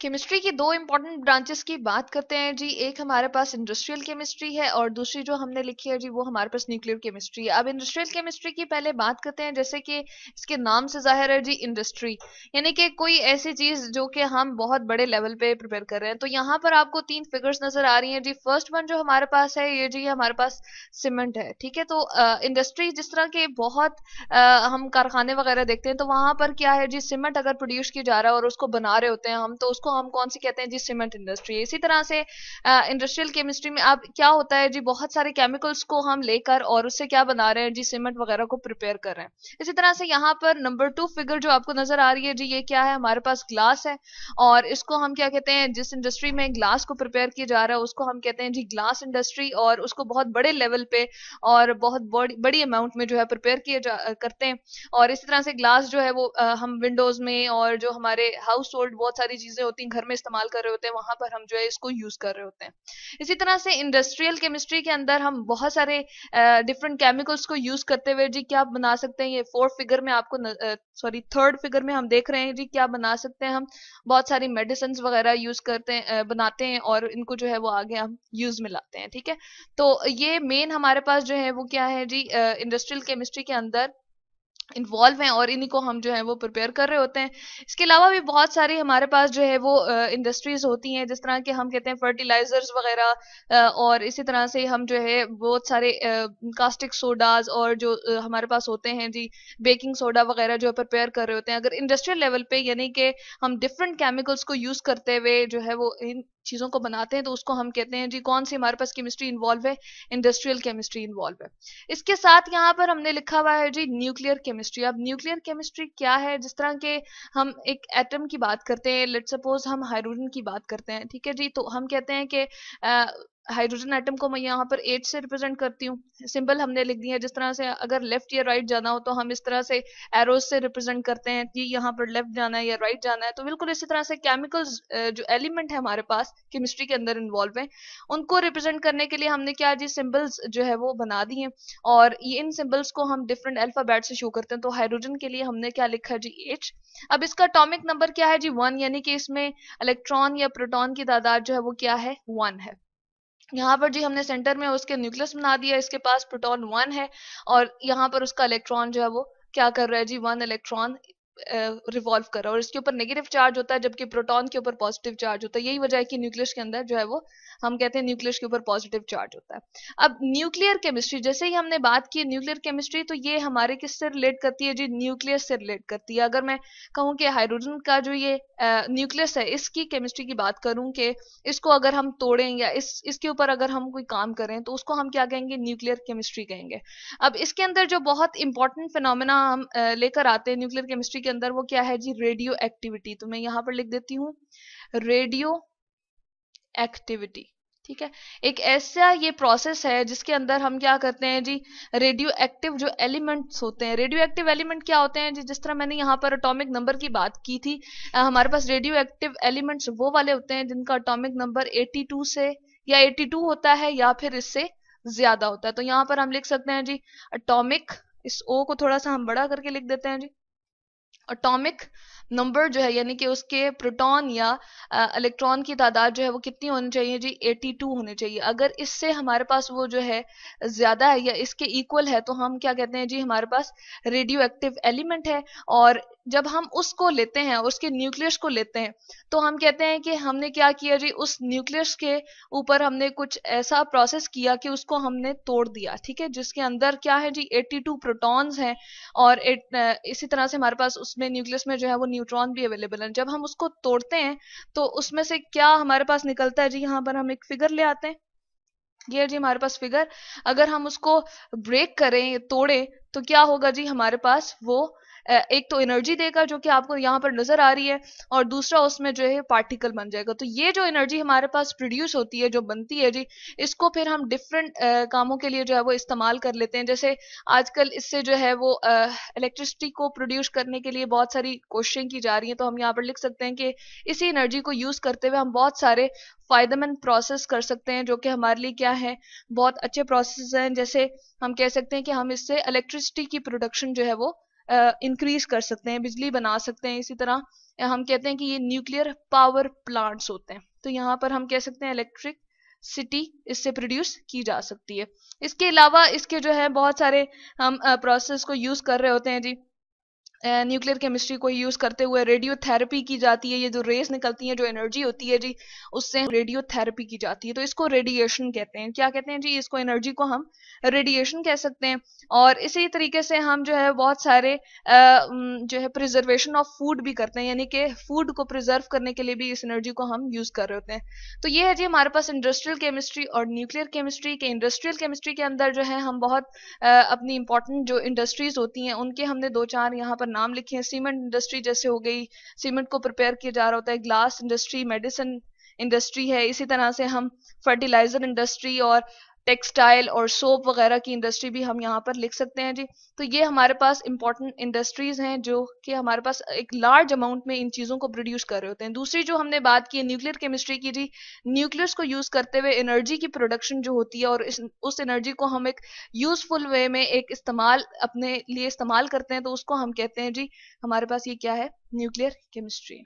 chemistry की दो important branches की बात करते हैं जी एक हमारे पास इंडस्ट्रियल केमिस्ट्री है और दूसरी जो हमने लिखी है जी वो हमारे पास न्यूक्लियर केमिस्ट्री है अब इंडस्ट्रियल केमिस्ट्री की पहले बात करते हैं जैसे कि इसके नाम से जाहिर है जी इंडस्ट्री यानी कि कोई ऐसी चीज जो कि हम बहुत बड़े लेवल पे प्रिपेयर कर रहे हैं तो यहाँ पर आपको तीन फिगर्स नजर आ रही है जी फर्स्ट वन जो हमारे पास है ये जी हमारे पास सीमेंट है ठीक है तो इंडस्ट्री जिस तरह के बहुत आ, हम कारखाने वगैरह देखते हैं तो वहां पर क्या है जी सीमेंट अगर प्रोड्यूस किया जा रहा है और उसको बना रहे होते हैं हम तो उसको को हम कौन सी कहते हैं जी सीमेंट इंडस्ट्री इसी तरह से इंडस्ट्रियल केमिस्ट्री में अब क्या होता है जी बहुत सारे केमिकल्स को हम लेकर और उससे क्या बना रहे हैं जी सीमेंट वगैरह को प्रिपेयर कर रहे हैं इसी तरह से यहाँ पर नंबर टू फिगर जो आपको नजर आ रही है जी ये क्या है हमारे पास ग्लास है और इसको हम क्या कहते हैं जिस इंडस्ट्री में ग्लास को प्रिपेयर किया जा रहा है उसको हम कहते हैं जी ग्लास इंडस्ट्री और उसको बहुत बड़े लेवल पे और बहुत बड़ी अमाउंट में जो है प्रिपेयर किए करते हैं और इसी तरह से ग्लास जो है वो आ, हम विंडोज में और जो हमारे हाउस होल्ड बहुत सारी चीजें होती होती है घर में इस्तेमाल कर रहे होते हैं वहां पर हम जो है इसको यूज कर रहे होते हैं इसी तरह से इंडस्ट्रियल केमिस्ट्री के अंदर हम बहुत सारे डिफरेंट केमिकल्स को यूज करते हुए जी क्या बना सकते हैं ये फोर्थ फिगर में आपको सॉरी थर्ड फिगर में हम देख रहे हैं जी क्या बना सकते हैं हम बहुत सारी मेडिसिन वगैरह यूज करते हैं बनाते हैं और इनको जो है वो आगे हम यूज में लाते हैं ठीक है तो ये मेन हमारे पास जो है वो क्या है जी इंडस्ट्रियल केमिस्ट्री के अंदर इन्वॉल्व हैं और इन्हीं को हम जो है वो प्रिपेयर कर रहे होते हैं इसके अलावा भी बहुत सारी हमारे पास जो है वो इंडस्ट्रीज होती हैं जिस तरह के हम कहते हैं फर्टिलाइजर्स वगैरह और इसी तरह से हम जो है बहुत सारे कास्टिक सोडाज और जो हमारे पास होते हैं जी बेकिंग सोडा वगैरह जो प्रिपेयर कर रहे होते हैं अगर इंडस्ट्रियल लेवल पे यानी कि हम डिफरेंट केमिकल्स को यूज करते हुए जो है वो इन चीज़ों को बनाते हैं तो उसको हम कहते हैं जी कौन सी हमारे पास केमिस्ट्री इन्वॉल्व है इंडस्ट्रियल केमिस्ट्री इन्वॉल्व है इसके साथ यहाँ पर हमने लिखा हुआ है जी न्यूक्लियर केमिस्ट्री अब न्यूक्लियर केमिस्ट्री क्या है जिस तरह के हम एक एटम की बात करते हैं लेट सपोज हम हाइड्रोजन की बात करते हैं ठीक है जी तो हम कहते हैं कि हाइड्रोजन एटम को मैं यहाँ पर एच से रिप्रेजेंट करती हूँ सिंबल हमने लिख दिया है जिस तरह से अगर लेफ्ट या राइट जाना हो तो हम इस तरह से एरोज से रिप्रेजेंट करते हैं कि यहाँ पर लेफ्ट जाना है या राइट जाना है तो बिल्कुल इसी तरह से केमिकल्स जो एलिमेंट है हमारे पास केमिस्ट्री के अंदर इन्वॉल्व है उनको रिप्रेजेंट करने के लिए हमने क्या जी सिम्बल्स जो है वो बना दी और ये इन सिम्बल्स को हम डिफरेंट एल्फाबेट से शो करते हैं तो हाइड्रोजन के लिए हमने क्या लिखा है जी एच अब इसका अटोमिक नंबर क्या है जी वन यानी कि इसमें इलेक्ट्रॉन या प्रोटॉन की तादाद जो है वो क्या है वन है यहाँ पर जी हमने सेंटर में उसके न्यूक्लियस बना दिया इसके पास प्रोटॉन वन है और यहाँ पर उसका इलेक्ट्रॉन जो है वो क्या कर रहा है जी वन इलेक्ट्रॉन रिवॉल्व कर रहा है और इसके ऊपर नेगेटिव चार्ज होता है जबकि प्रोटॉन के ऊपर पॉजिटिव चार्ज होता है यही वजह है कि न्यूक्लियस के अंदर जो है वो हम कहते हैं न्यूक्लियस के ऊपर पॉजिटिव चार्ज होता है अब न्यूक्लियर केमिस्ट्री जैसे ही हमने बात की न्यूक्लियर केमिस्ट्री तो ये हमारे किससे रिलेट करती है जी न्यूक्लियस से रिलेट करती है अगर मैं कहूँ कि हाइड्रोजन का जो ये न्यूक्लियस है इसकी केमिस्ट्री की बात करूँ कि इसको अगर हम तोड़ें या इस इसके ऊपर अगर हम कोई काम करें तो उसको हम क्या कहेंगे न्यूक्लियर केमिस्ट्री कहेंगे अब इसके अंदर जो बहुत इंपॉर्टेंट फिनोमिना हम लेकर आते हैं न्यूक्लियर केमिस्ट्री के अंदर वो क्या है जी रेडियो एक्टिविटी तो मैं यहाँ पर लिख देती हूँ रेडियो एक्टिविटी ठीक है एक ऐसा ये प्रोसेस है जिसके अंदर हम क्या करते हैं जी रेडियो एक्टिव जो एलिमेंट्स होते हैं रेडियो एक्टिव एलिमेंट क्या होते हैं जी जिस तरह मैंने यहाँ पर अटोमिक नंबर की बात की थी आ, हमारे पास रेडियो एक्टिव एलिमेंट्स वो वाले होते हैं जिनका अटोमिक नंबर 82 से या 82 होता है या फिर इससे ज्यादा होता है तो यहाँ पर हम लिख सकते हैं जी अटोमिक इस ओ को थोड़ा सा हम बड़ा करके लिख देते हैं जी atomic नंबर जो है यानी कि उसके प्रोटॉन या इलेक्ट्रॉन की तादाद जो है वो कितनी होनी चाहिए जी 82 होनी चाहिए अगर इससे हमारे पास वो जो है ज़्यादा है या इसके इक्वल है तो हम क्या कहते हैं जी हमारे पास रेडियो एक्टिव एलिमेंट है और जब हम उसको लेते हैं उसके न्यूक्लियस को लेते हैं तो हम कहते हैं कि हमने क्या किया जी उस न्यूक्लियस के ऊपर हमने कुछ ऐसा प्रोसेस किया कि उसको हमने तोड़ दिया ठीक है जिसके अंदर क्या है जी 82 प्रोटॉन्स हैं और इसी तरह से हमारे पास उसमें न्यूक्लियस में जो है वो न्यूट्रॉन भी अवेलेबल है जब हम उसको तोड़ते हैं तो उसमें से क्या हमारे पास निकलता है जी यहाँ पर हम एक फिगर ले आते हैं ये जी हमारे पास फिगर अगर हम उसको ब्रेक करें तोड़े तो क्या होगा जी हमारे पास वो एक तो एनर्जी देगा जो कि आपको यहाँ पर नजर आ रही है और दूसरा उसमें जो है पार्टिकल बन जाएगा तो ये जो एनर्जी हमारे पास प्रोड्यूस होती है जो बनती है जी इसको फिर हम डिफरेंट कामों के लिए जो है वो इस्तेमाल कर लेते हैं जैसे आजकल इससे जो है वो इलेक्ट्रिसिटी को प्रोड्यूस करने के लिए बहुत सारी कोशिशें की जा रही है तो हम यहाँ पर लिख सकते हैं कि इसी एनर्जी को यूज करते हुए हम बहुत सारे फायदेमंद प्रोसेस कर सकते हैं जो कि हमारे लिए क्या है बहुत अच्छे प्रोसेस हैं जैसे हम कह सकते हैं कि हम इससे इलेक्ट्रिसिटी की प्रोडक्शन जो है वो इंक्रीज कर सकते हैं बिजली बना सकते हैं इसी तरह हम कहते हैं कि ये न्यूक्लियर पावर प्लांट्स होते हैं तो यहाँ पर हम कह सकते हैं इलेक्ट्रिक सिटी इससे प्रोड्यूस की जा सकती है इसके अलावा इसके जो है बहुत सारे हम प्रोसेस को यूज कर रहे होते हैं जी न्यूक्लियर केमिस्ट्री को यूज करते हुए रेडियोथेरेपी की जाती है ये जो रेस निकलती है जो एनर्जी होती है जी उससे रेडियोथेरेपी की जाती है तो इसको रेडिएशन कहते हैं क्या कहते हैं जी इसको एनर्जी को हम रेडिएशन कह सकते हैं और इसी तरीके से हम जो है बहुत सारे जो है प्रिजर्वेशन ऑफ फूड भी करते हैं यानी कि फूड को प्रिजर्व करने के लिए भी इस एनर्जी को हम यूज कर रहे होते हैं तो ये है जी हमारे पास इंडस्ट्रियल केमिस्ट्री और न्यूक्लियर केमिस्ट्री के इंडस्ट्रियल केमिस्ट्री के अंदर जो है हम बहुत अपनी इंपॉर्टेंट जो इंडस्ट्रीज होती हैं उनके हमने दो चार यहाँ पर नाम लिखे हैं सीमेंट इंडस्ट्री जैसे हो गई सीमेंट को प्रिपेयर किया जा रहा होता है ग्लास इंडस्ट्री मेडिसिन इंडस्ट्री है इसी तरह से हम फर्टिलाइजर इंडस्ट्री और टेक्सटाइल और सोप वगैरह की इंडस्ट्री भी हम यहाँ पर लिख सकते हैं जी तो ये हमारे पास इंपॉर्टेंट इंडस्ट्रीज हैं जो कि हमारे पास एक लार्ज अमाउंट में इन चीज़ों को प्रोड्यूस कर रहे होते हैं दूसरी जो हमने बात की न्यूक्लियर केमिस्ट्री की जी न्यूक्लियस को यूज़ करते हुए एनर्जी की प्रोडक्शन जो होती है और इस उस एनर्जी को हम एक यूजफुल वे में एक इस्तेमाल अपने लिए इस्तेमाल करते हैं तो उसको हम कहते हैं जी हमारे पास ये क्या है न्यूक्लियर केमिस्ट्री